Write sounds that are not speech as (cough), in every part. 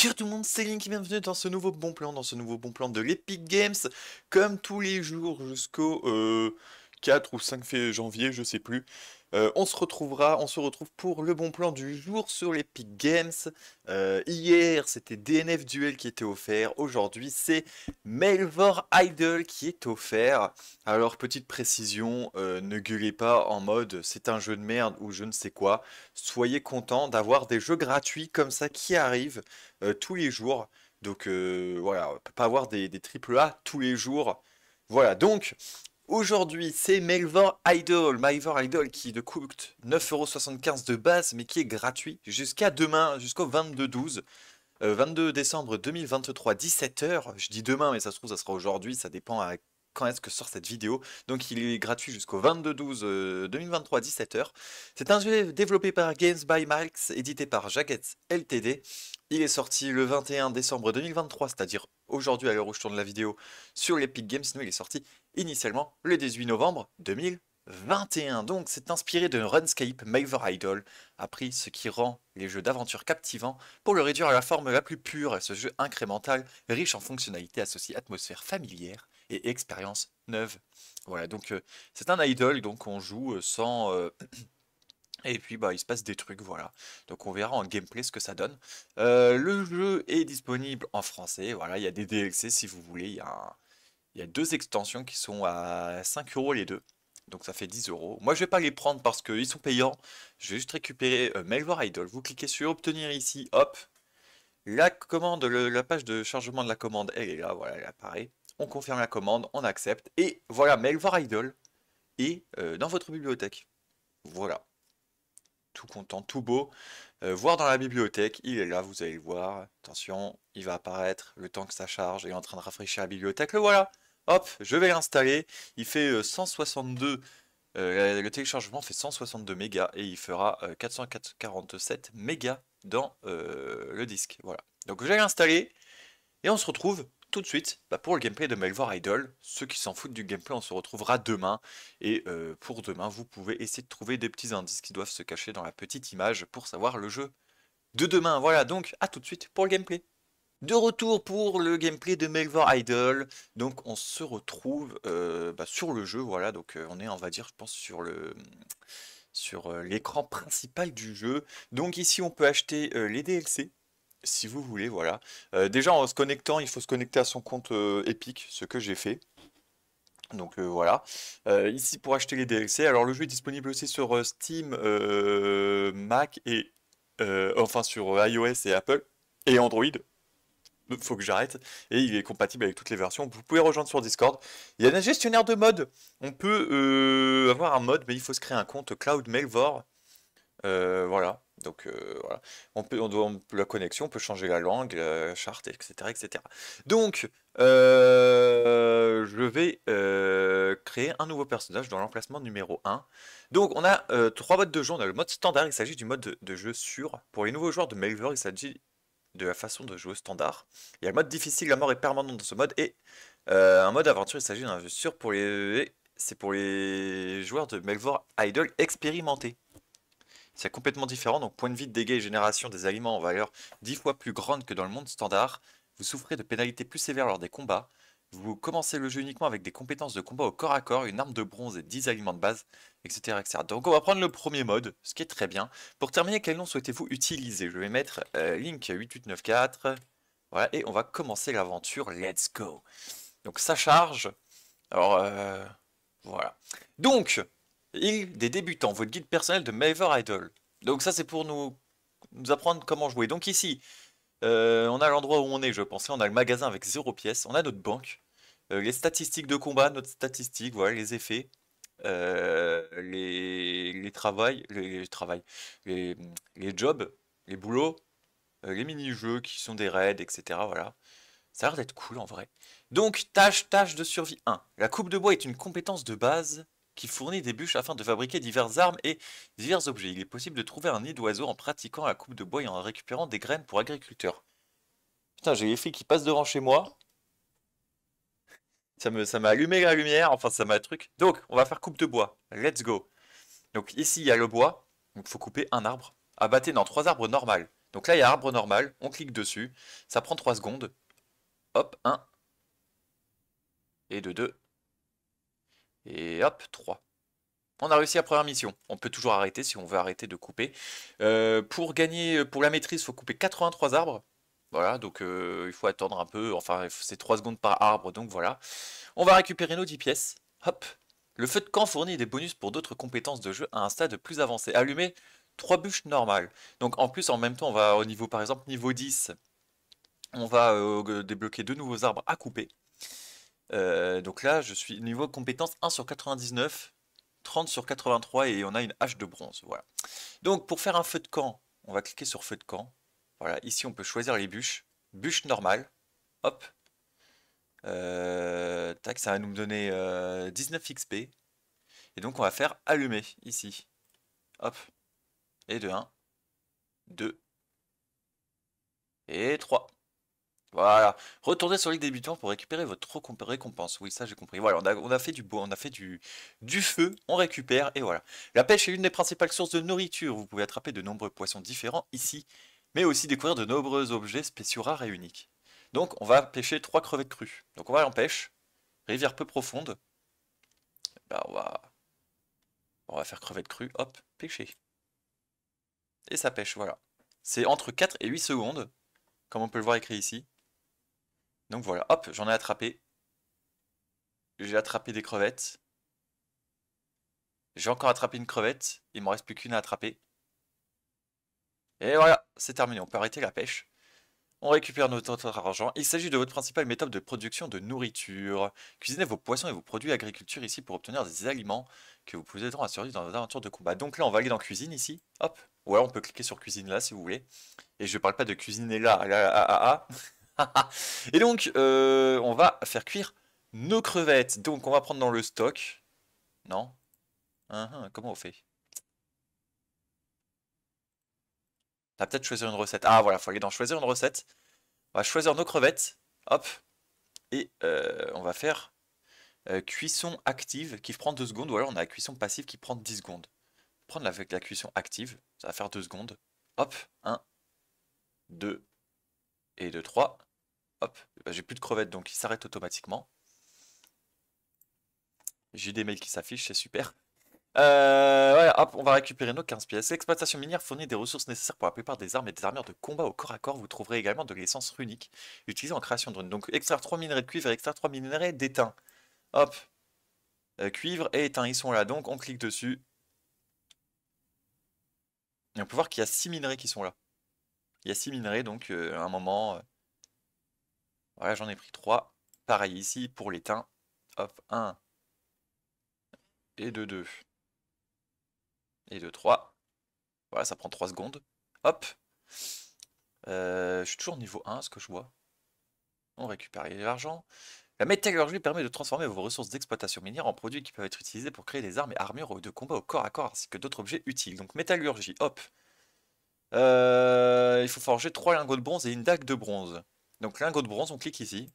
Ciao tout le monde, c'est Link et bienvenue dans ce nouveau bon plan, dans ce nouveau bon plan de l'Epic Games, comme tous les jours jusqu'au 4 euh, ou 5 janvier, je sais plus. Euh, on se retrouvera, on se retrouve pour le bon plan du jour sur l'Epic Games. Euh, hier, c'était DNF Duel qui était offert. Aujourd'hui, c'est Melvor Idol qui est offert. Alors, petite précision, euh, ne gueulez pas en mode c'est un jeu de merde ou je ne sais quoi. Soyez content d'avoir des jeux gratuits comme ça qui arrivent tous les jours. Donc voilà, pas avoir des, des AAA tous les jours. Voilà, donc Aujourd'hui, c'est Melvor Idol, Melvor Idol qui de coûte 9,75€ de base, mais qui est gratuit jusqu'à demain, jusqu'au 22 12. 22 décembre 2023, 17h. Je dis demain, mais ça se trouve, ça sera aujourd'hui. Ça dépend à quand est-ce que sort cette vidéo. Donc il est gratuit jusqu'au 22-12-2023, 17h. Euh, c'est un jeu développé par Games by Max, édité par Jackets LTD. Il est sorti le 21 décembre 2023, c'est-à-dire aujourd'hui à l'heure où je tourne la vidéo, sur l'Epic Games. Sinon, il est sorti initialement le 18 novembre 2021. Donc c'est inspiré de Runscape Maver Idol, pris ce qui rend les jeux d'aventure captivants pour le réduire à la forme la plus pure, ce jeu incrémental riche en fonctionnalités associées atmosphère familière et expérience neuve. Voilà, donc euh, c'est un idol, donc on joue euh, sans... Euh, (clears throat) et puis bah il se passe des trucs, voilà. Donc on verra en gameplay ce que ça donne. le jeu est disponible en français, voilà, il y a des DLC si vous voulez, il y a un il y a deux extensions qui sont à 5 euros les deux. Donc ça fait 10 euros. Moi je vais pas les prendre parce qu'ils sont payants. Je vais juste récupérer euh, Mail Idol. Vous cliquez sur obtenir ici, hop. La commande, la page de chargement de la commande, elle est là, voilà, elle apparaît. On confirme la commande, on accepte. Et voilà, Voir Idol est euh, dans votre bibliothèque. Voilà. Tout content, tout beau. Euh, voir dans la bibliothèque, il est là, vous allez le voir. Attention, il va apparaître le temps que ça charge. Il est en train de rafraîchir la bibliothèque. Le voilà. Hop, je vais l'installer. Il fait 162. Euh, euh, le téléchargement fait 162 mégas et il fera 447 euh, mégas dans le disque. Voilà. Donc je vais l'installer et on se retrouve tout de suite bah, pour le gameplay de Melvor Idol. Ceux qui s'en foutent du gameplay, on se retrouvera demain. Et pour demain, vous pouvez essayer de trouver des petits indices qui doivent se cacher dans la petite image pour savoir le jeu de demain. Voilà donc, à tout de suite pour le gameplay. De retour pour le gameplay de Melvor Idol. Donc on se retrouve euh, bah, sur le jeu, voilà. Donc euh, on est, on va dire, je pense, sur le sur euh, l'écran principal du jeu. Donc ici on peut acheter les DLC. Si vous voulez, voilà. déjà en se connectant, il faut se connecter à son compte Epic, ce que j'ai fait. Donc voilà. ici pour acheter les DLC. Alors le jeu est disponible aussi sur Steam, Mac et enfin sur iOS et Apple et Android faut que j'arrête. Et il est compatible avec toutes les versions. Vous pouvez rejoindre sur Discord. Il y a un gestionnaire de mode. On peut euh, avoir un mode, mais il faut se créer un compte Cloud Melvor. Euh, voilà. Donc euh, voilà. On peut, on, doit, la connexion, on peut changer la langue, la charte, etc. etc. Donc, je vais créer un nouveau personnage dans l'emplacement numéro 1. Donc on a trois modes de jeu. On a le mode standard, il s'agit du mode de, de, jeu sûr. Pour les nouveaux joueurs de Melvor, il s'agit de la façon de jouer standard. Il y a le mode difficile, la mort est permanente dans ce mode, et euh, un mode aventure, il s'agit d'un jeu sûr pour les... C'est pour les joueurs de Melvor Idol expérimentés. C'est complètement différent, donc point de vie dégâts et génération des aliments en valeur 10 fois plus grande que dans le monde standard. Vous souffrez de pénalités plus sévères lors des combats. Vous commencez le jeu uniquement avec des compétences de combat au corps à corps, une arme de bronze et 10 aliments de base, etc. etc. Donc on va prendre le premier mode, ce qui est très bien. Pour terminer, quel nom souhaitez-vous utiliser Je vais mettre euh, Link 8894. Voilà, et on va commencer l'aventure. Let's go Donc ça charge. Alors, euh, voilà. Donc, il des débutants, votre guide personnel de Maver Idol. Donc ça c'est pour nous, nous apprendre comment jouer. Donc ici, euh, on a l'endroit où on est, je pensais. On a le magasin avec zéro pièces, On a notre banque. Euh, les statistiques de combat, notre statistique, voilà, les effets. Euh, les, les les, les, les, jobs, les boulots, les mini-jeux qui sont des raids, etc. Voilà. Ça a l'air d'être cool en vrai. Donc, tâche, tâche de survie 1. La coupe de bois est une compétence de base qui fournit des bûches afin de fabriquer diverses armes et divers objets. Il est possible de trouver un nid d'oiseau en pratiquant la coupe de bois et en récupérant des graines pour agriculteurs. Putain, j'ai les filles qui passent devant chez moi. Ça m'a ça allumé la lumière, enfin ça m'a truc. Donc, on va faire coupe de bois. Let's go. Donc ici, il y a le bois. Donc, faut couper un arbre. Abattez dans trois arbres normales. Donc là, il y a arbre normal. On clique dessus. Ça prend trois secondes. Hop, un. Et de deux. Et hop, 3. On a réussi la première mission. On peut toujours arrêter si on veut arrêter de couper. Euh, pour gagner, pour la maîtrise, il faut couper 83 arbres. Voilà, donc euh, il faut attendre un peu. Enfin, c'est 3 secondes par arbre, donc voilà. On va récupérer nos 10 pièces. Hop. Le feu de camp fournit des bonus pour d'autres compétences de jeu à un stade plus avancé. Allumer 3 bûches normales. Donc en plus, en même temps, on va au niveau, par exemple, niveau 10. On va euh, débloquer deux nouveaux arbres à couper. Euh, donc là, je suis niveau compétence 1 sur 99, 30 sur 83 et on a une hache de bronze. Voilà. Donc pour faire un feu de camp, on va cliquer sur feu de camp. Voilà, ici on peut choisir les bûches. Bûche normale. Hop. Euh, tac, ça va nous donner 19 euh, XP. Et donc on va faire allumer ici. Hop. Et de 1, 2 et 3. Voilà. Retournez sur des débutant pour récupérer votre récompense. Oui, ça j'ai compris. Voilà, on a, fait du on a fait du, feu, on récupère et voilà. La pêche est l'une des principales sources de nourriture. Vous pouvez attraper de nombreux poissons différents ici, mais aussi découvrir de nombreux objets spéciaux rares et uniques. Donc on va pêcher trois crevettes crues. Donc on va aller en pêche. Rivière peu profonde. on va. On va faire crevettes crues, hop, pêcher. Et ça pêche, voilà. C'est entre 4 et 8 secondes, comme on peut le voir écrit ici. Donc voilà, hop, j'en ai attrapé. J'ai attrapé des crevettes. J'ai encore attrapé une crevette. Il m'en reste plus qu'une à attraper. Et voilà, c'est terminé. On peut arrêter la pêche. On récupère notre argent. Il s'agit de votre principale méthode de production de nourriture. Cuisinez vos poissons et vos produits agriculture ici pour obtenir des aliments que vous pouvez à survivre dans vos aventures de combat. Donc là, on va aller dans cuisine ici. Hop. Ou on peut cliquer sur cuisine là si vous voulez. Et je ne parle pas de cuisiner là, là, là. (laughs) et donc, euh, on va faire cuire nos crevettes. Donc, on va prendre dans le stock. Non ah, ah, Comment on fait On va peut-être choisir une recette. Ah voilà, il faut aller dans choisir une recette. On va choisir nos crevettes. Hop. Et euh, on va faire euh, cuisson active qui prend 2 secondes. Ou alors on a la cuisson passive qui prend 10 secondes. On Prendre la, la cuisson active, ça va faire 2 secondes. Hop, 1, 2 et 2, 3. Hop, bah, j'ai plus de crevettes, donc il s'arrête automatiquement. J'ai des mails qui s'affichent, c'est super. Euh, hop, on va récupérer nos 15 pièces. L'exploitation minière fournit des ressources nécessaires pour la plupart des armes et des armures de combat au corps à corps. Vous trouverez également de l'essence runique utilisée en création de runes. Donc extraire 3 minerais de cuivre et extraire 3 minerais d'étain. Hop. Euh, cuivre et étain, ils sont là. Donc on clique dessus. Et on peut voir qu'il y a 6 minerais qui sont là. Il y a 6 minerais, donc euh, à un moment... Ouais, j'en ai pris 3, Pareil ici pour l'étain, Hop, 1 et 2, 2 et 2, 3. Voilà, ça prend 3 secondes. Hop euh, Je suis toujours niveau 1, ce que je vois. On récupère l'argent. La métallurgie permet de transformer vos ressources d'exploitation minière en produits qui peuvent être utilisés pour créer des armes et armures de combat au corps à corps, ainsi que d'autres objets utiles. Donc métallurgie, hop. Euh, il faut forger 3 lingots de bronze et une dague de bronze. Donc lingots de bronze, on clique ici.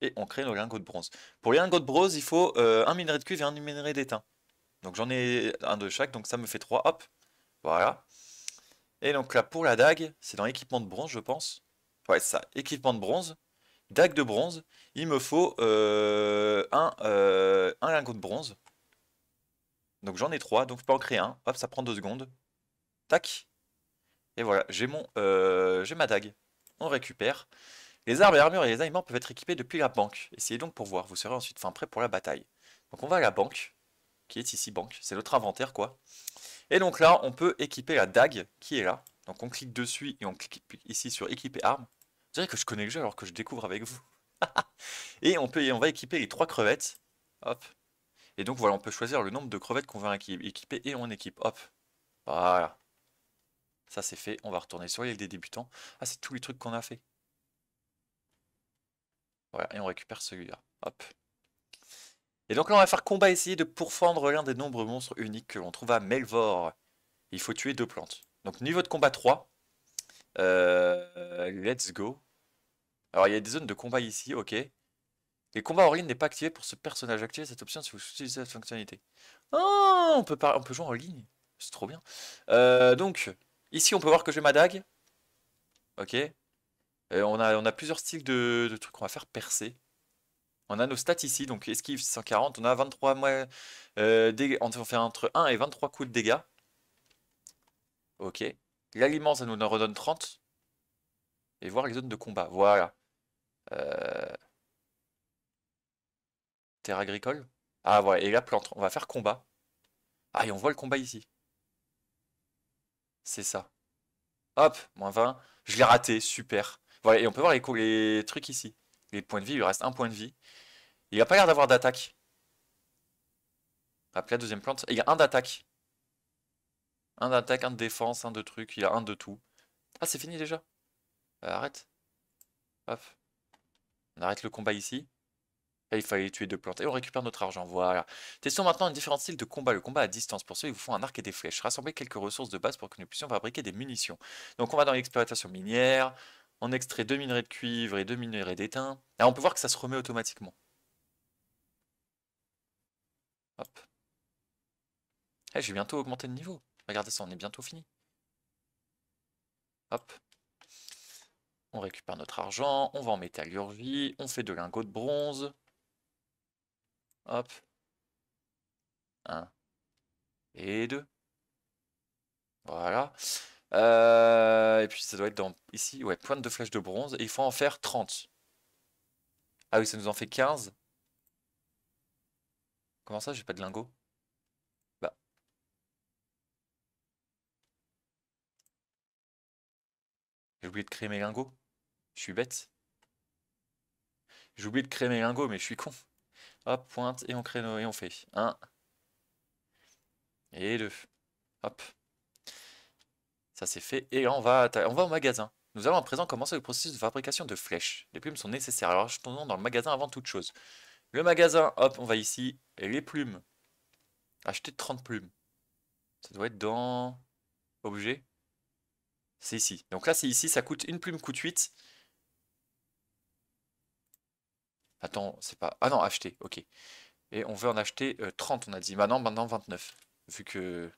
Et on crée nos lingots de bronze. Pour les lingots de bronze, il faut euh, un minerai de cuivre et un minerai d'étain. Donc j'en ai un de chaque, donc ça me fait trois. hop. Voilà. Et donc là, pour la dague, c'est dans l'équipement de bronze, je pense. Ouais, ça, équipement de bronze. Dague de bronze, il me faut euh, euh, un, lingot de bronze. Donc j'en ai trois, donc je peux en créer un. Hop, ça prend deux secondes. Tac. Et voilà, j'ai mon, j'ai ma dague on récupère. Les armes, et armures et les aliments peuvent être équipés depuis la banque. Essayez donc pour voir, vous serez ensuite fin prêt pour la bataille. Donc on va à la banque, qui est ici banque, c'est notre inventaire quoi. Et donc là, on peut équiper la dague qui est là. Donc on clique dessus et on clique ici sur équiper armes. Vous dirais que je connais le jeu alors que je découvre avec vous. (laughs) et on, peut, on va équiper les trois crevettes. Hop. Et donc voilà, on peut choisir le nombre de crevettes qu'on veut équiper et on équipe. Hop. Voilà. Ça, c'est fait. On va retourner sur l'île des débutants. Ah, c'est tous les trucs qu'on a fait. Voilà, et on récupère celui-là. Hop. Et donc là, on va faire combat, essayer de pourfendre l'un des nombreux monstres uniques que l'on trouve à Melvor. Il faut tuer deux plantes. Donc niveau de combat 3. Euh, let's go. Alors il y a des zones de combat ici, ok. Les combats en ligne n'est pas activé pour ce personnage. Activez cette option si vous utilisez cette fonctionnalité. Oh, on peut, on peut jouer en ligne. C'est trop bien. Euh, donc, Ici, on peut voir que j'ai ma dague. Ok. Euh, on, a, plusieurs styles de, trucs qu'on va faire percer. On a nos stats ici, donc esquive 640, on a 23 euh, on fait entre 1 et 23 coups de dégâts. Ok. L'aliment, ça nous en redonne 30. Et voir les zones de combat, voilà. Euh, terre agricole. Ah ouais et la plante, on va faire combat. Ah, et on voit le combat ici c'est ça. Hop, moins 20. Je l'ai raté, super. Voilà, et on peut voir les, trucs ici. Les points de vie, il lui reste un point de vie. Il a pas l'air d'avoir d'attaque. Après la deuxième plante, il y a un d'attaque. Un d'attaque, un de défense, un de truc, il y a un de tout. Ah, c'est fini déjà. Euh, arrête. Hop. On arrête le combat ici il fallait tuer deux plantes. Et on récupère notre argent. Voilà. Testons maintenant une différent style de combat. Le combat à distance. Pour ceux, ils vous font un arc et des flèches. Rassemblez quelques ressources de base pour que nous puissions fabriquer des munitions. Donc, on va dans l'exploitation minière. On extrait deux minerais de cuivre et deux minerais d'étain. Là, ah, on peut voir que ça se remet automatiquement. Hop. Hé, eh, je j'ai bientôt augmenter de niveau. Regardez ça, on est bientôt fini. Hop. On récupère notre argent, on va en métallurgie, on fait de lingots de bronze. Hop. 1 et 2. Voilà. Euh, et puis ça doit être dans ici, ouais, pointe de flèche de bronze. Et il faut en faire 30. Ah oui, ça nous en fait 15. Comment ça, j'ai pas de lingots Bah. J'ai oublié de créer mes lingots. Je suis bête. J'ai oublié de créer mes lingots, mais je suis con. Hop, pointe et on nos et on fait. 1 et 2. Hop. Ça c'est fait et on va, on va au magasin. Nous allons à présent commencer le processus de fabrication de flèches. Les plumes sont nécessaires, alors retournons dans le magasin avant toute chose. Le magasin, hop, on va ici. Et les plumes. Acheter 30 plumes. Ça doit être dans... Objet. C'est ici. Donc là, c'est ici, ça coûte une plume coûte 8. Attends, c'est pas... Ah non, acheter, ok. Et on veut en acheter 30, euh, on a dit. Maintenant, maintenant 29. Vu que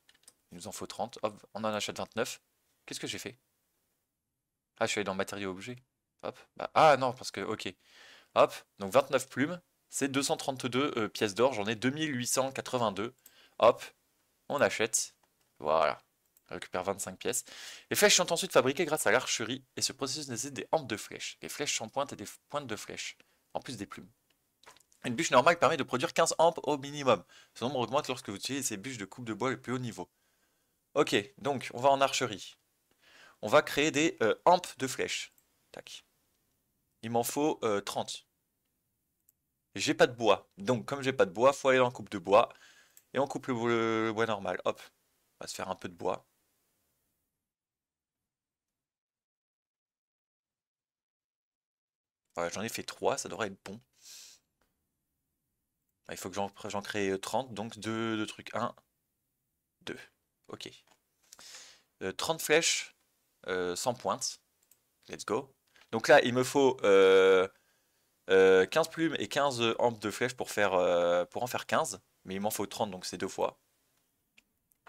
il nous en faut 30. Hop, on en achète 29. Qu'est-ce que j'ai fait Ah, je suis allé dans matériaux objets. Hop. Bah, ah non, parce que... Ok. Hop, donc 29 plumes. C'est 232 euh, pièces d'or. J'en ai 2882. Hop, on achète. Voilà. On récupère 25 pièces. Les flèches sont ensuite fabriquées grâce à l'archerie et ce processus nécessite des hampes de flèches. Les flèches sont pointes et des pointes de flèches en plus des plumes. Une bûche normale permet de produire 15 amps au minimum. Ce nombre augmente lorsque vous utilisez ces bûches de coupe de bois le plus haut niveau. Ok, donc on va en archerie. On va créer des hampes euh, de flèches. Tac. Il m'en faut 30. Euh, j'ai pas de bois. Donc comme j'ai pas de bois, faut aller en coupe de bois. Et on coupe le, le bois normal. Hop. On va se faire un peu de bois. Bah, j'en ai fait 3, ça devrait être bon. Bah, il faut que j'en crée 30, euh, donc 2, trucs. 1, 2. Ok. 30 euh, flèches euh, sans pointe. Let's go. Donc là, il me faut 15 plumes et 15 ampes de flèches pour, faire, pour en faire 15. Mais il m'en faut 30, donc c'est deux fois.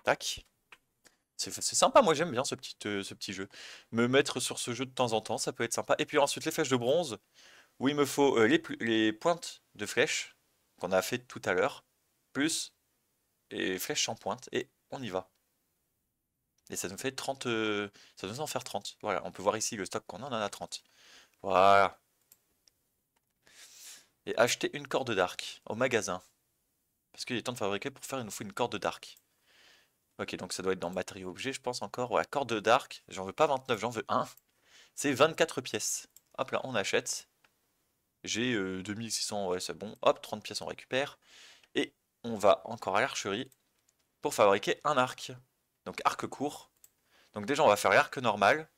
Tac. C'est sympa, moi j'aime bien ce petit, euh, ce petit jeu. Me mettre sur ce jeu de temps en temps, ça peut être sympa. Et puis ensuite les flèches de bronze, où il me faut euh, les, les pointes de flèches, qu'on a fait tout à l'heure, plus les flèches sans pointe, et on y va. Et ça nous fait 30... Euh, ça nous en faire 30. Voilà, on peut voir ici le stock qu'on a, on en a 30. Voilà. Et acheter une corde d'arc au magasin. Parce qu'il est temps de fabriquer pour faire, une nous une corde d'arc. Ok, donc ça doit être dans matériaux objet, je pense encore. Ouais, corde d'arc, j'en veux pas 29, j'en veux 1. C'est 24 pièces. Hop là, on achète. J'ai 2600, euh, ouais, c'est bon. Hop, 30 pièces, on récupère. Et on va encore à l'archerie pour fabriquer un arc. Donc arc court. Donc déjà, on va faire l'arc normal,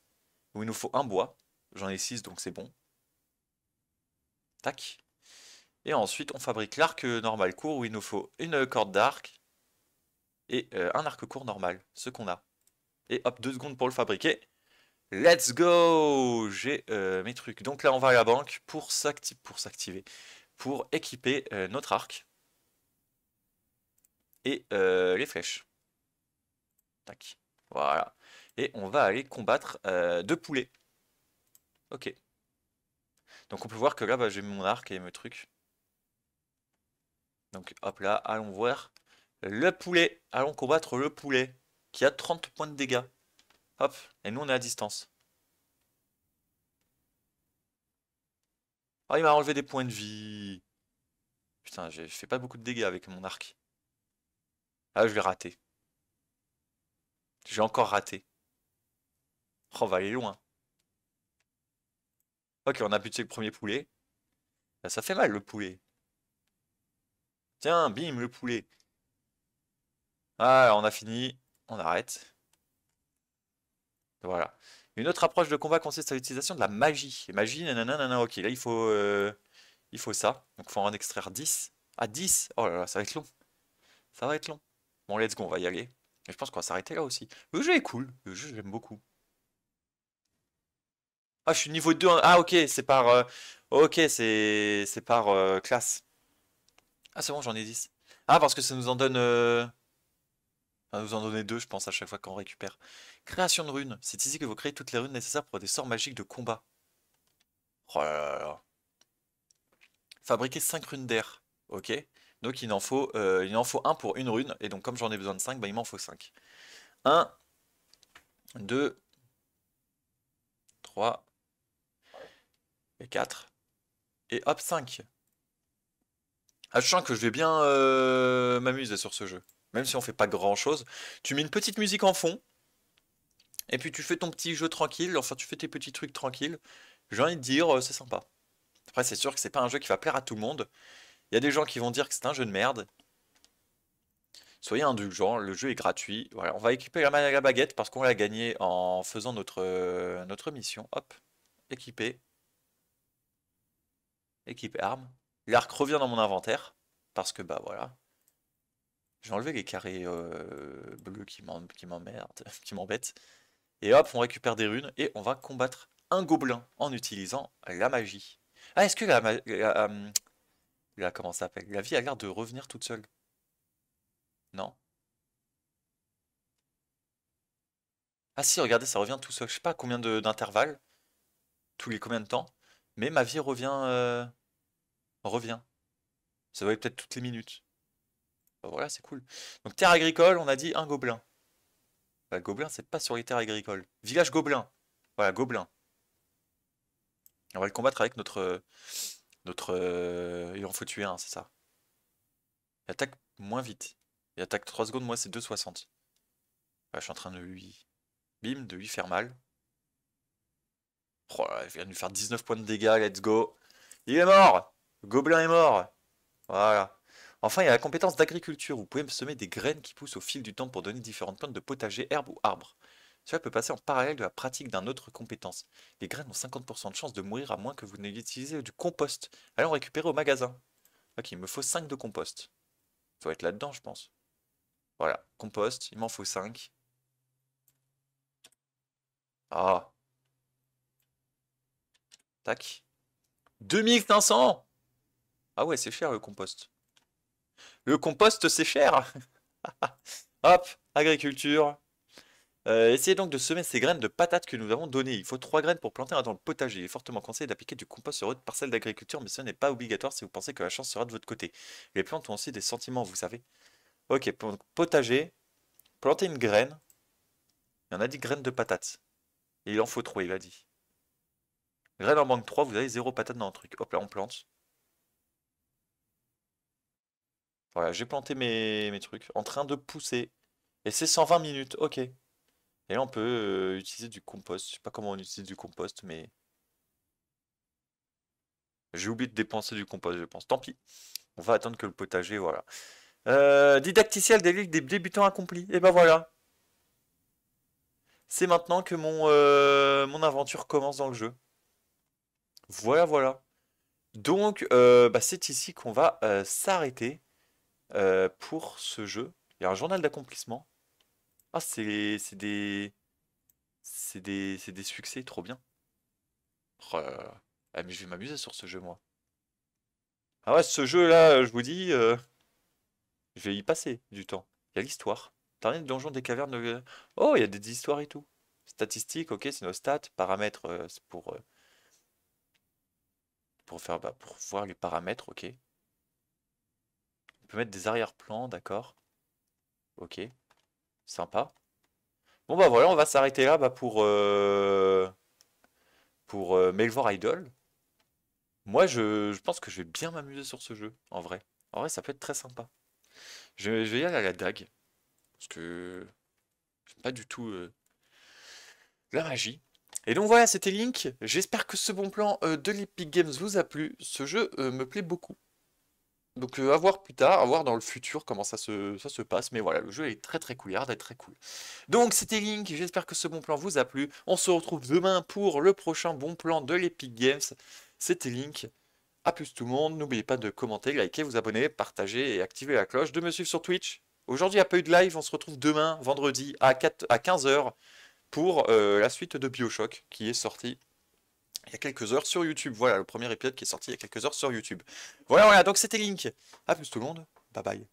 où il nous faut un bois. J'en ai 6, donc c'est bon. Tac. Et ensuite, on fabrique l'arc normal court, où il nous faut une corde d'arc, et euh, un arc court normal, ce qu'on a. Et hop, deux secondes pour le fabriquer. Let's go J'ai euh, mes trucs. Donc là, on va à la banque pour s'activer, pour, équiper euh, notre arc. Et les flèches. Tac. Voilà. Et on va aller combattre deux poulets. Ok. Donc on peut voir que là, bah, j'ai mon arc et mes trucs. Donc hop là, allons voir le poulet. Allons combattre le poulet. Qui a 30 points de dégâts. Hop. Et nous, on est à distance. oh, il m'a enlevé des points de vie. Putain, je fais pas beaucoup de dégâts avec mon arc. Ah, je l'ai raté. J'ai encore raté. Oh, on va aller loin. Ok, on a buté le premier poulet. Bah, ça fait mal, le poulet. Tiens, bim, le poulet. Ah, on a fini. On arrête. Voilà. Une autre approche de combat consiste à l'utilisation de la magie. Et magie, nanana, nanana, ok, là il faut, euh, il faut ça. Donc il faut en extraire 10. Ah, 10 Oh là là, ça va être long. Ça va être long. Bon, let's go, on va y aller. je pense qu'on va s'arrêter là aussi. Le jeu est cool. Le jeu, j'aime beaucoup. Ah, je suis niveau 2. Hein. Ah, ok, c'est par... Euh, ok, c'est par euh, classe. Ah, c'est bon, j'en ai 10. Ah, parce que ça nous en donne va vous en donner deux, je pense, à chaque fois qu'on récupère. Création de runes. C'est ici que vous créez toutes les runes nécessaires pour des sorts magiques de combat. Oh là là là. Fabriquer 5 runes d'air. Ok. Donc il en, faut, euh, un pour une rune. Et donc comme j'en ai besoin de 5, bah, il m'en faut 5. 1, 2, 3, et 4. Et hop, 5. Ah, je sens que je vais bien euh, m'amuser sur ce jeu même si on fait pas grand chose. Tu mets une petite musique en fond, et puis tu fais ton petit jeu tranquille, enfin tu fais tes petits trucs tranquilles. J'ai envie de dire, euh, c'est sympa. Après, c'est sûr que c'est pas un jeu qui va plaire à tout le monde. Il y a des gens qui vont dire que c'est un jeu de merde. Soyez indulgents, le jeu est gratuit. Voilà, on va équiper la, baguette parce qu'on l'a gagné en faisant notre, euh, notre mission. Hop, équiper. Équiper arme. L'arc revient dans mon inventaire parce que bah voilà, j'ai enlevé les carrés euh, bleus qui m'emmerdent, (laughs) qui m'embêtent. Et hop, on récupère des runes et on va combattre un gobelin en utilisant la magie. Ah, est-ce que la, hum, la, comment ça s'appelle La vie a l'air de revenir toute seule. Non Ah si, regardez, ça revient tout seul. Je sais pas combien d'intervalles, tous les combien de temps, mais ma vie revient... Euh, revient. Ça va peut-être toutes les minutes voilà, c'est cool. Donc terre agricole, on a dit un gobelin. Bah, gobelin, c'est pas sur les terres agricoles. Village gobelin. Voilà, gobelin. On va le combattre avec notre... notre euh, il en faut tuer un, c'est ça. Il attaque moins vite. Il attaque 3 secondes, moi c'est 2,60. Bah, je suis en train de lui... Bim, de lui faire mal. Oh il vient de lui faire 19 points de dégâts, let's go. Il est mort Gobelin est mort Voilà. Enfin, il y a la compétence d'agriculture. Vous pouvez semer des graines qui poussent au fil du temps pour donner différentes plantes de potager, herbes ou arbres. Cela peut passer en parallèle de la pratique d'un autre compétence. Les graines ont 50% de chance de mourir à moins que vous n'ayez utilisé du compost. Allons récupérer au magasin. Ok, il me faut 5 de compost. Il faut être là-dedans, je pense. Voilà, compost, il m'en faut 5. Ah. Tac. 2500 Ah ouais, c'est cher le compost. Le compost, c'est cher (laughs) Hop, agriculture. Euh, essayez donc de semer ces graines de patates que nous avons données. Il faut trois graines pour planter un dans le potager. Il est fortement conseillé d'appliquer du compost sur votre parcelle d'agriculture, mais ce n'est pas obligatoire si vous pensez que la chance sera de votre côté. Les plantes ont aussi des sentiments, vous savez. Ok, donc potager, planter une graine. Il y en a dit graines de patates. Et il en faut 3, il a dit. Graines en manque 3, vous avez 0 patate dans un truc. Hop là, on plante. Voilà, j'ai planté mes, trucs en train de pousser. Et c'est 120 minutes, ok. Et là, on peut euh, utiliser du compost. Je sais pas comment on utilise du compost, mais... J'ai oublié de dépenser du compost, je pense. Tant pis. On va attendre que le potager, voilà. Euh, didacticiel des des débutants accomplis. Et eh ben voilà. C'est maintenant que mon, euh, mon aventure commence dans le jeu. Voilà, voilà. Donc, bah, c'est ici qu'on va s'arrêter. Euh, pour ce jeu. Il y a un journal d'accomplissement. Ah, c'est des... C'est des, des succès, trop bien. Oh ah, mais je vais m'amuser sur ce jeu, moi. Ah ouais, ce jeu-là, euh, je vous dis, euh, je vais y passer du temps. Il y a l'histoire. de donjon des cavernes. Oh, il y a des histoires et tout. Statistiques, ok, c'est nos stats. Paramètres, c'est pour. pour faire. Bah, pour voir les paramètres, ok peut mettre des arrière-plans, d'accord. Ok. Sympa. Bon bah voilà, on va s'arrêter là bah, pour, euh, pour euh, Melvor Idol. Moi, je, je, pense que je vais bien m'amuser sur ce jeu, en vrai. En vrai, ça peut être très sympa. Je, vais y aller à la dague. Parce que pas du tout euh, la magie. Et donc voilà, c'était Link. J'espère que ce bon plan de l'Epic Games vous a plu. Ce jeu me plaît beaucoup. Donc euh, à voir plus tard, à voir dans le futur comment ça se, ça se passe. Mais voilà, le jeu est très très couillard et très cool. Donc c'était Link, j'espère que ce bon plan vous a plu. On se retrouve demain pour le prochain bon plan de l'Epic Games. C'était Link. A plus tout le monde, n'oubliez pas de commenter, liker, vous abonner, partager et activer la cloche, de me suivre sur Twitch. Aujourd'hui, il n'y a pas eu de live, on se retrouve demain, vendredi, à, à 15h, pour euh, la suite de Bioshock, qui est sortie il y a quelques heures sur YouTube. Voilà, le premier épisode qui est sorti il y a quelques heures sur YouTube. Voilà, voilà, donc c'était Link. A plus tout le monde, bye bye.